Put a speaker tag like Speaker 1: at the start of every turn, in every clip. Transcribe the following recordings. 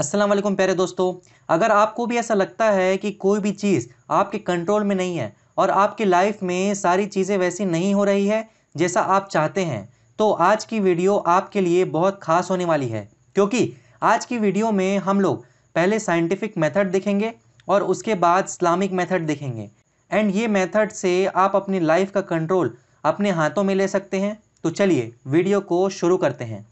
Speaker 1: अस्सलाम वालेकुम प्यारे दोस्तों अगर आपको भी ऐसा लगता है कि कोई भी चीज़ आपके कंट्रोल में नहीं है और आपकी लाइफ में सारी चीज़ें वैसी नहीं हो रही है जैसा आप चाहते हैं तो आज की वीडियो आपके लिए बहुत खास होने वाली है क्योंकि आज की वीडियो में हम लोग पहले साइंटिफिक मेथड देखेंगे और उसके बाद इस्लामिक मेथड देखेंगे एंड ये मेथड से आप अपनी लाइफ का कंट्रोल अपने हाथों में ले सकते हैं तो चलिए वीडियो को शुरू करते हैं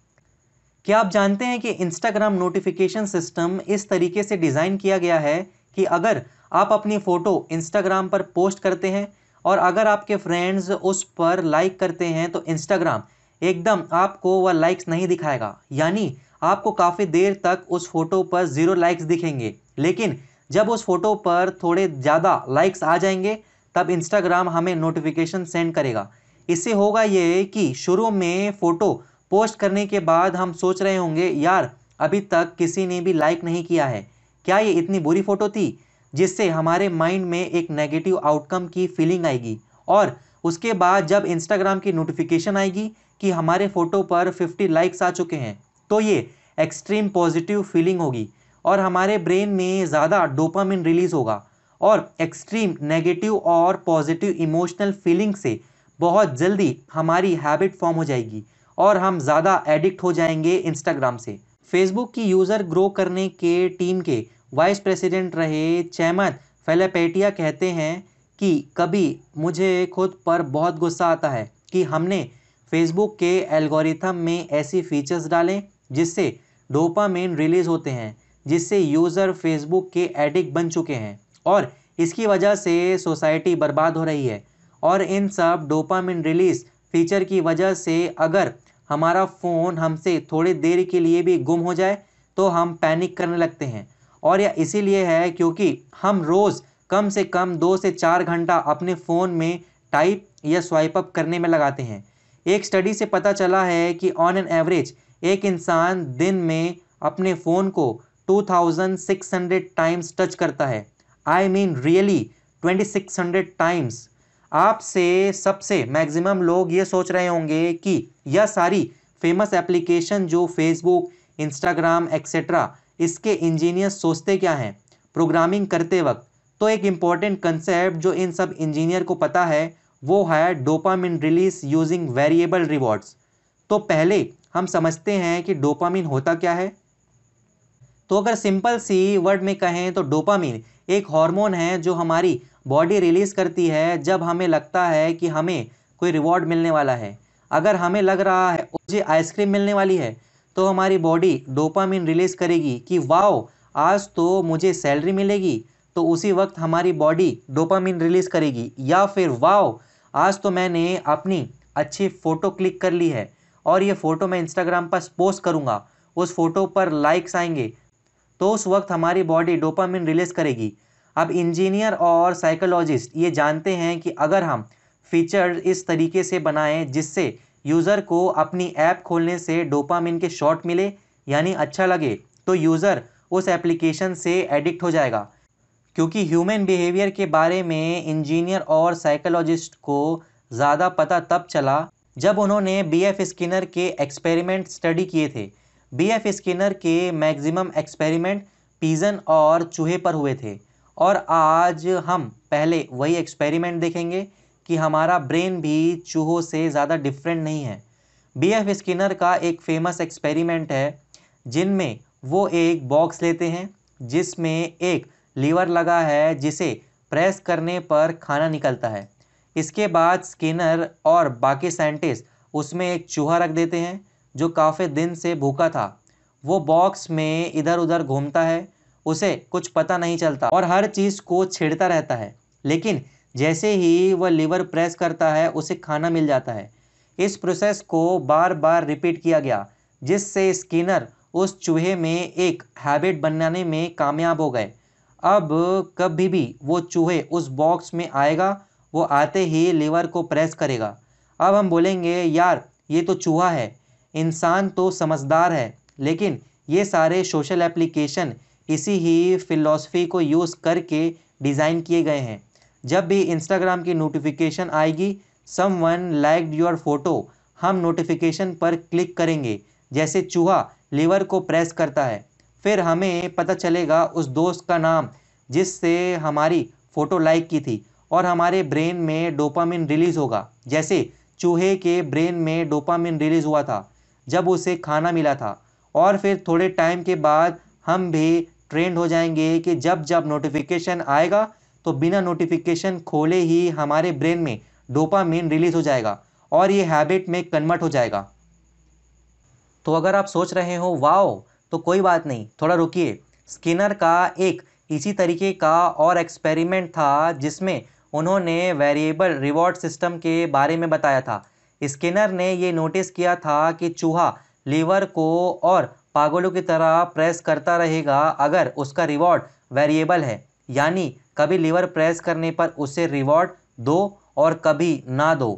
Speaker 1: क्या आप जानते हैं कि इंस्टाग्राम नोटिफिकेशन सिस्टम इस तरीके से डिज़ाइन किया गया है कि अगर आप अपनी फ़ोटो इंस्टाग्राम पर पोस्ट करते हैं और अगर आपके फ्रेंड्स उस पर लाइक करते हैं तो इंस्टाग्राम एकदम आपको वह लाइक्स नहीं दिखाएगा यानी आपको काफ़ी देर तक उस फ़ोटो पर ज़ीरो लाइक्स दिखेंगे लेकिन जब उस फ़ोटो पर थोड़े ज़्यादा लाइक्स आ जाएंगे तब इंस्टाग्राम हमें नोटिफिकेशन सेंड करेगा इससे होगा ये कि शुरू में फ़ोटो पोस्ट करने के बाद हम सोच रहे होंगे यार अभी तक किसी ने भी लाइक नहीं किया है क्या ये इतनी बुरी फोटो थी जिससे हमारे माइंड में एक नेगेटिव आउटकम की फीलिंग आएगी और उसके बाद जब इंस्टाग्राम की नोटिफिकेशन आएगी कि हमारे फ़ोटो पर 50 लाइक्स आ चुके हैं तो ये एक्सट्रीम पॉजिटिव फीलिंग होगी और हमारे ब्रेन में ज़्यादा डोपामिन रिलीज़ होगा और एक्सट्रीम नेगेटिव और पॉजिटिव इमोशनल फीलिंग से बहुत जल्दी हमारी हैबिट फॉर्म हो जाएगी और हम ज़्यादा एडिक्ट हो जाएंगे इंस्टाग्राम से फेसबुक की यूज़र ग्रो करने के टीम के वाइस प्रेसिडेंट रहे चैमन फेलेपेटिया कहते हैं कि कभी मुझे खुद पर बहुत गुस्सा आता है कि हमने फेसबुक के एल्गोरिथम में ऐसी फीचर्स डालें जिससे डोपामेन रिलीज़ होते हैं जिससे यूज़र फेसबुक के एडिक्ट बन चुके हैं और इसकी वजह से सोसाइटी बर्बाद हो रही है और इन सब डोपामिन रिलीज़ फीचर की वजह से अगर हमारा फ़ोन हमसे थोड़ी देर के लिए भी गुम हो जाए तो हम पैनिक करने लगते हैं और यह इसीलिए है क्योंकि हम रोज़ कम से कम दो से चार घंटा अपने फ़ोन में टाइप या स्वाइप अप करने में लगाते हैं एक स्टडी से पता चला है कि ऑन एन एवरेज एक इंसान दिन में अपने फ़ोन को 2600 टाइम्स टच करता है आई मीन रियली 2600 टाइम्स आपसे सबसे मैक्सिमम लोग ये सोच रहे होंगे कि यह सारी फेमस एप्लीकेशन जो फेसबुक इंस्टाग्राम एक्सेट्रा इसके इंजीनियर सोचते क्या हैं प्रोग्रामिंग करते वक्त तो एक इम्पॉर्टेंट कंसेप्ट जो इन सब इंजीनियर को पता है वो है dopamine release using variable rewards तो पहले हम समझते हैं कि डोपामिन होता क्या है तो अगर सिंपल सी वर्ड में कहें तो डोपामिन एक हार्मोन है जो हमारी बॉडी रिलीज़ करती है जब हमें लगता है कि हमें कोई रिवॉर्ड मिलने वाला है अगर हमें लग रहा है मुझे आइसक्रीम मिलने वाली है तो हमारी बॉडी डोपामिन रिलीज़ करेगी कि वाओ आज तो मुझे सैलरी मिलेगी तो उसी वक्त हमारी बॉडी डोपामिन रिलीज़ करेगी या फिर वाओ आज तो मैंने अपनी अच्छी फ़ोटो क्लिक कर ली है और ये फ़ोटो मैं इंस्टाग्राम पर पोस्ट करूँगा उस फ़ोटो पर लाइक्स आएंगे तो उस वक्त हमारी बॉडी डोपामिन रिलीज़ करेगी अब इंजीनियर और साइकोलॉजिस्ट ये जानते हैं कि अगर हम फीचर इस तरीके से बनाएं जिससे यूज़र को अपनी ऐप खोलने से डोपामिन के शॉट मिले यानी अच्छा लगे तो यूज़र उस एप्लीकेशन से एडिक्ट हो जाएगा क्योंकि ह्यूमन बिहेवियर के बारे में इंजीनियर और साइकोलॉजिस्ट को ज़्यादा पता तब चला जब उन्होंने बी एफ स्किनर के एक्सपेरिमेंट स्टडी किए थे बी एफ स्किनर के मैक्सिमम एक्सपेरिमेंट पीजन और चूहे पर हुए थे और आज हम पहले वही एक्सपेरिमेंट देखेंगे कि हमारा ब्रेन भी चूहों से ज़्यादा डिफरेंट नहीं है बी एफ स्किनर का एक फेमस एक्सपेरिमेंट है जिनमें वो एक बॉक्स लेते हैं जिसमें एक लीवर लगा है जिसे प्रेस करने पर खाना निकलता है इसके बाद स्किनर और बाकी साइंटिस्ट उसमें एक चूहा रख देते हैं जो काफ़ी दिन से भूखा था वो बॉक्स में इधर उधर घूमता है उसे कुछ पता नहीं चलता और हर चीज़ को छेड़ता रहता है लेकिन जैसे ही वह लीवर प्रेस करता है उसे खाना मिल जाता है इस प्रोसेस को बार बार रिपीट किया गया जिससे स्किनर उस चूहे में एक हैबिट बनाने में कामयाब हो गए अब कभी भी वो चूहे उस बॉक्स में आएगा वो आते ही लीवर को प्रेस करेगा अब हम बोलेंगे यार ये तो चूहा है इंसान तो समझदार है लेकिन ये सारे सोशल एप्लीकेशन इसी ही फ़िलॉसफी को यूज़ करके डिज़ाइन किए गए हैं जब भी इंस्टाग्राम की नोटिफिकेशन आएगी someone like your photo हम नोटिफिकेशन पर क्लिक करेंगे जैसे चूहा लीवर को प्रेस करता है फिर हमें पता चलेगा उस दोस्त का नाम जिससे हमारी फ़ोटो लाइक की थी और हमारे ब्रेन में डोपामिन रिलीज़ होगा जैसे चूहे के ब्रेन में डोपामिन रिलीज़ हुआ था जब उसे खाना मिला था और फिर थोड़े टाइम के बाद हम भी ट्रेंड हो जाएंगे कि जब जब नोटिफिकेशन आएगा तो बिना नोटिफिकेशन खोले ही हमारे ब्रेन में डोपामीन रिलीज हो जाएगा और ये हैबिट में कन्वर्ट हो जाएगा तो अगर आप सोच रहे हो वाओ तो कोई बात नहीं थोड़ा रुकिए स्किनर का एक इसी तरीके का और एक्सपेरिमेंट था जिसमें उन्होंने वेरिएबल रिवॉर्ड सिस्टम के बारे में बताया था स्किनर ने ये नोटिस किया था कि चूहा लीवर को और पागलों की तरह प्रेस करता रहेगा अगर उसका रिवॉर्ड वेरिएबल है यानी कभी लीवर प्रेस करने पर उसे रिवॉर्ड दो और कभी ना दो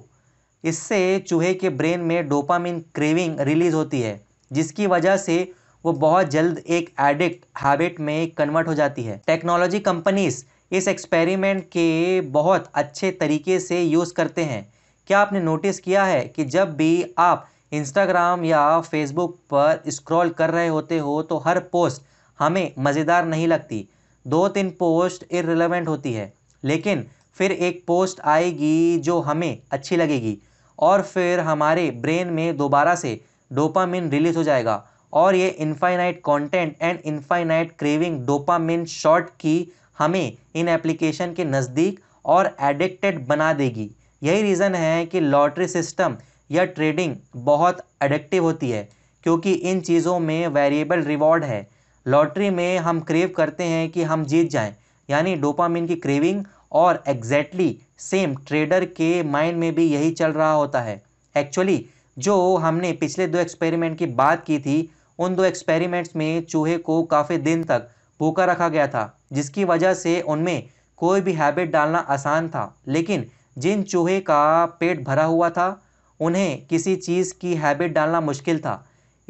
Speaker 1: इससे चूहे के ब्रेन में डोपामिन क्रेविंग रिलीज होती है जिसकी वजह से वो बहुत जल्द एक एडिक्ट हैबिट में कन्वर्ट हो जाती है टेक्नोलॉजी कंपनीज इस एक्सपेरिमेंट के बहुत अच्छे तरीके से यूज़ करते हैं क्या आपने नोटिस किया है कि जब भी आप इंस्टाग्राम या फेसबुक पर स्क्रॉल कर रहे होते हो तो हर पोस्ट हमें मज़ेदार नहीं लगती दो तीन पोस्ट इरेलीवेंट होती है लेकिन फिर एक पोस्ट आएगी जो हमें अच्छी लगेगी और फिर हमारे ब्रेन में दोबारा से डोपामिन रिलीज हो जाएगा और ये infinite content and infinite craving dopamine shot की हमें इन एप्लीकेशन के नज़दीक और एडिक्टेड बना देगी यही रीज़न है कि लॉटरी सिस्टम यह ट्रेडिंग बहुत एडिक्टिव होती है क्योंकि इन चीज़ों में वेरिएबल रिवॉर्ड है लॉटरी में हम क्रेव करते हैं कि हम जीत जाएं यानी डोपामिन की क्रेविंग और एग्जैक्टली exactly सेम ट्रेडर के माइंड में भी यही चल रहा होता है एक्चुअली जो हमने पिछले दो एक्सपेरिमेंट की बात की थी उन दो एक्सपेरिमेंट्स में चूहे को काफ़ी दिन तक भूखा रखा गया था जिसकी वजह से उनमें कोई भी हैबिट डालना आसान था लेकिन जिन चूहे का पेट भरा हुआ था उन्हें किसी चीज़ की हैबिट डालना मुश्किल था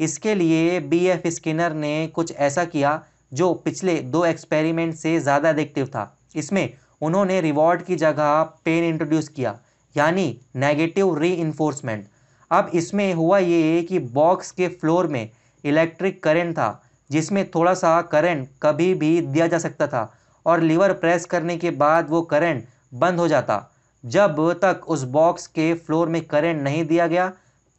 Speaker 1: इसके लिए बी एफ स्किनर ने कुछ ऐसा किया जो पिछले दो एक्सपेरिमेंट से ज़्यादा एडिक्टिव था इसमें उन्होंने रिवॉर्ड की जगह पेन इंट्रोड्यूस किया यानी नेगेटिव री अब इसमें हुआ ये कि बॉक्स के फ्लोर में इलेक्ट्रिक करंट था जिसमें थोड़ा सा करंट कभी भी दिया जा सकता था और लीवर प्रेस करने के बाद वो करंट बंद हो जाता जब तक उस बॉक्स के फ्लोर में करंट नहीं दिया गया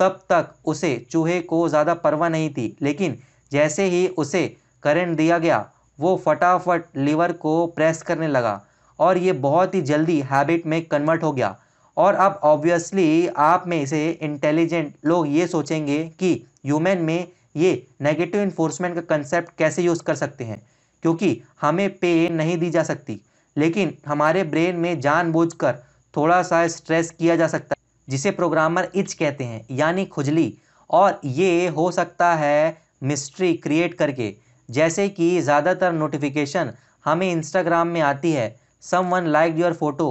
Speaker 1: तब तक उसे चूहे को ज़्यादा परवाह नहीं थी लेकिन जैसे ही उसे करंट दिया गया वो फटाफट लीवर को प्रेस करने लगा और ये बहुत ही जल्दी हैबिट में कन्वर्ट हो गया और अब ऑब्वियसली आप में से इंटेलिजेंट लोग ये सोचेंगे कि ह्यूमन में ये नेगेटिव इन्फोर्समेंट का कंसेप्ट कैसे यूज़ कर सकते हैं क्योंकि हमें पे नहीं दी जा सकती लेकिन हमारे ब्रेन में जानबूझकर थोड़ा सा स्ट्रेस किया जा सकता है जिसे प्रोग्रामर इच कहते हैं यानी खुजली और ये हो सकता है मिस्ट्री क्रिएट करके जैसे कि ज़्यादातर नोटिफिकेशन हमें इंस्टाग्राम में आती है someone like your photo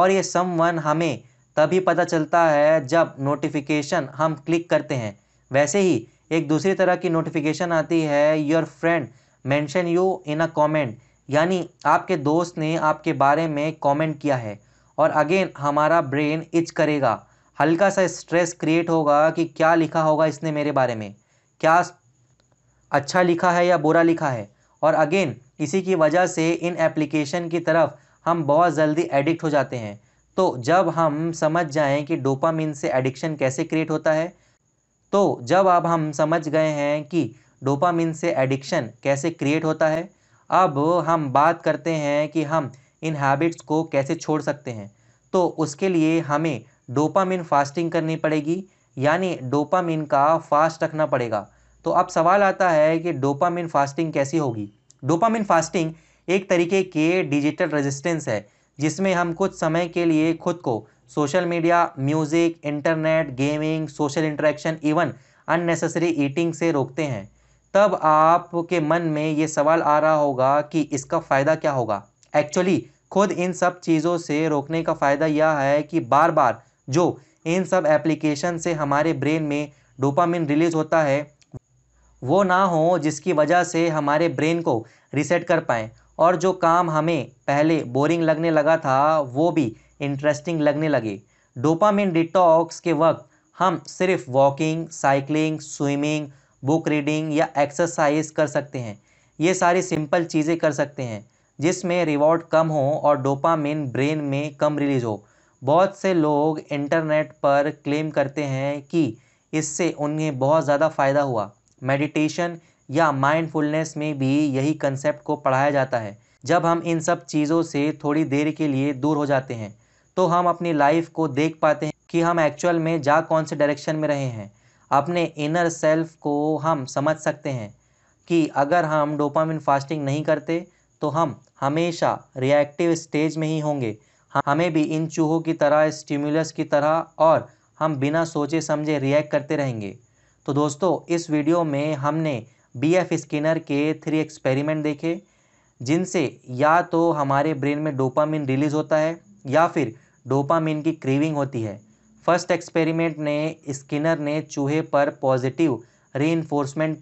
Speaker 1: और ये सम वन हमें तभी पता चलता है जब नोटिफिकेशन हम क्लिक करते हैं वैसे ही एक दूसरी तरह की नोटिफिकेशन आती है your friend mention you in a comment यानी आपके दोस्त ने आपके बारे में कमेंट किया है और अगेन हमारा ब्रेन इच करेगा हल्का सा स्ट्रेस क्रिएट होगा कि क्या लिखा होगा इसने मेरे बारे में क्या अच्छा लिखा है या बुरा लिखा है और अगेन इसी की वजह से इन एप्लीकेशन की तरफ हम बहुत जल्दी एडिक्ट हो जाते हैं तो जब हम समझ जाएं कि डोपामिन से एडिक्शन कैसे क्रिएट होता है तो जब अब हम समझ गए हैं कि डोपामिन से एडिक्शन कैसे क्रिएट होता है अब हम बात करते हैं कि हम इन हैबिट्स को कैसे छोड़ सकते हैं तो उसके लिए हमें डोपामिन फास्टिंग करनी पड़ेगी यानी डोपामिन का फास्ट रखना पड़ेगा तो अब सवाल आता है कि डोपामिन फास्टिंग कैसी होगी डोपामिन फास्टिंग एक तरीके के डिजिटल रेजिस्टेंस है जिसमें हम कुछ समय के लिए खुद को social media music internet gaming social interaction even unnecessary eating से रोकते हैं तब आपके मन में ये सवाल आ रहा होगा कि इसका फ़ायदा क्या होगा एक्चुअली खुद इन सब चीज़ों से रोकने का फ़ायदा यह है कि बार बार जो इन सब एप्लीकेशन से हमारे ब्रेन में डोपामिन रिलीज होता है वो ना हो जिसकी वजह से हमारे ब्रेन को रिसेट कर पाएँ और जो काम हमें पहले बोरिंग लगने लगा था वो भी इंटरेस्टिंग लगने लगे डोपामिन डिटॉक्स के वक्त हम सिर्फ walking cycling swimming book reading या एक्सरसाइज कर सकते हैं ये सारी सिंपल चीज़ें कर सकते हैं जिसमें रिवॉर्ड कम हो और डोपामिन ब्रेन में कम रिलीज हो बहुत से लोग इंटरनेट पर क्लेम करते हैं कि इससे उन्हें बहुत ज़्यादा फ़ायदा हुआ मेडिटेशन या माइंडफुलनेस में भी यही कंसेप्ट को पढ़ाया जाता है जब हम इन सब चीज़ों से थोड़ी देर के लिए दूर हो जाते हैं तो हम अपनी लाइफ को देख पाते हैं कि हम एक्चुअल में जा कौन से डायरेक्शन में रहे हैं अपने इनर सेल्फ को हम समझ सकते हैं कि अगर हम डोपामिन फास्टिंग नहीं करते तो हम हमेशा रिएक्टिव स्टेज में ही होंगे हमें भी इन चूहों की तरह स्टिमुलस की तरह और हम बिना सोचे समझे रिएक्ट करते रहेंगे तो दोस्तों इस वीडियो में हमने बी एफ स्किनर के थ्री एक्सपेरिमेंट देखे जिनसे या तो हमारे ब्रेन में डोपामिन रिलीज होता है या फिर डोपामिन की क्रीविंग होती है फर्स्ट एक्सपेरिमेंट ने स्किनर ने चूहे पर पॉजिटिव री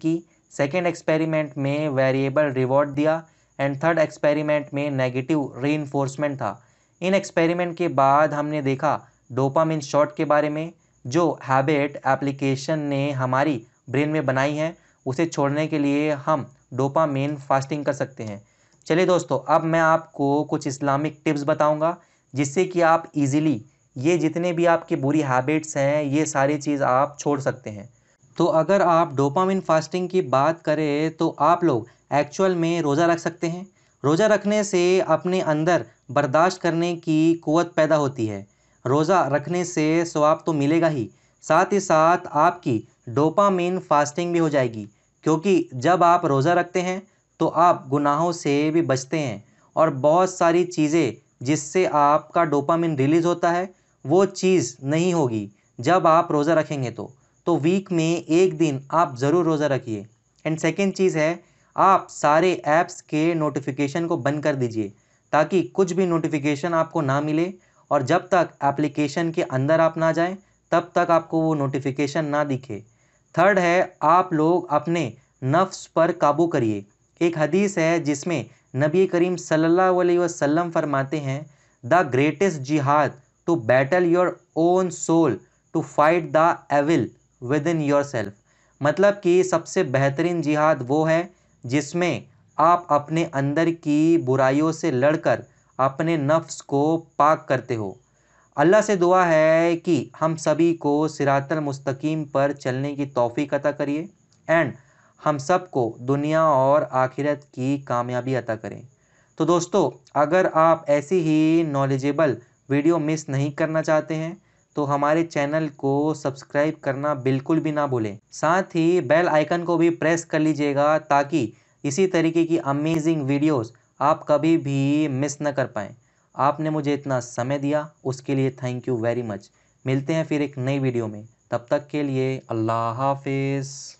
Speaker 1: की सेकेंड एक्सपेरिमेंट में वेरिएबल रिवॉर्ड दिया एंड थर्ड एक्सपेरिमेंट में नेगेटिव री था इन एक्सपेरिमेंट के बाद हमने देखा डोपामिन शॉट के बारे में जो हैबिट एप्लीकेशन ने हमारी ब्रेन में बनाई है उसे छोड़ने के लिए हम डोपामिन फास्टिंग कर सकते हैं चलिए दोस्तों अब मैं आपको कुछ इस्लामिक टिप्स बताऊंगा जिससे कि आप इजीली ये जितने भी आपकी बुरी हैबिट्स हैं ये सारी चीज़ आप छोड़ सकते हैं तो अगर आप डोपामिन फास्टिंग की बात करें तो आप लोग एक्चुअल में रोज़ा रख सकते हैं रोज़ा रखने से अपने अंदर बर्दाश्त करने की क़वत पैदा होती है रोज़ा रखने से स्वाब तो मिलेगा ही साथ ही साथ आपकी डोपामिन फास्टिंग भी हो जाएगी क्योंकि जब आप रोज़ा रखते हैं तो आप गुनाहों से भी बचते हैं और बहुत सारी चीज़ें जिससे आपका डोपामिन रिलीज़ होता है वो चीज़ नहीं होगी जब आप रोज़ा रखेंगे तो तो वीक में एक दिन आप ज़रूर रोज़ा रखिए एंड सेकेंड चीज़ है आप सारे ऐप्स के नोटिफिकेशन को बंद कर दीजिए ताकि कुछ भी नोटिफिकेशन आपको ना मिले और जब तक एप्लीकेशन के अंदर आप ना जाएं तब तक आपको वो नोटिफिकेशन ना दिखे थर्ड है आप लोग अपने नफ्स पर काबू करिए एक हदीस है जिसमें नबी करीम सल्लल्लाहु अलैहि वसल्लम फरमाते हैं the greatest jihad to battle your own soul to fight the evil within yourself मतलब कि सबसे बेहतरीन जिहाद वो है जिसमें आप अपने अंदर की बुराइयों से लड़कर अपने नफ्स को पाक करते हो अल्लाह से दुआ है कि हम सभी को सिरातल मुस्तकीम पर चलने की तोफ़ी अता करिए एंड हम सब को दुनिया और आखिरत की कामयाबी अता करें तो दोस्तों अगर आप ऐसी ही नॉलेजेबल वीडियो मिस नहीं करना चाहते हैं तो हमारे चैनल को सब्सक्राइब करना बिल्कुल भी ना भूलें साथ ही बेल आइकन को भी प्रेस कर लीजिएगा ताकि इसी तरीके की अमेजिंग वीडियोस आप कभी भी मिस न कर पाएँ आपने मुझे इतना समय दिया उसके लिए थैंक यू वेरी मच मिलते हैं फिर एक नई वीडियो में तब तक के लिए अल्लाह हाफिज़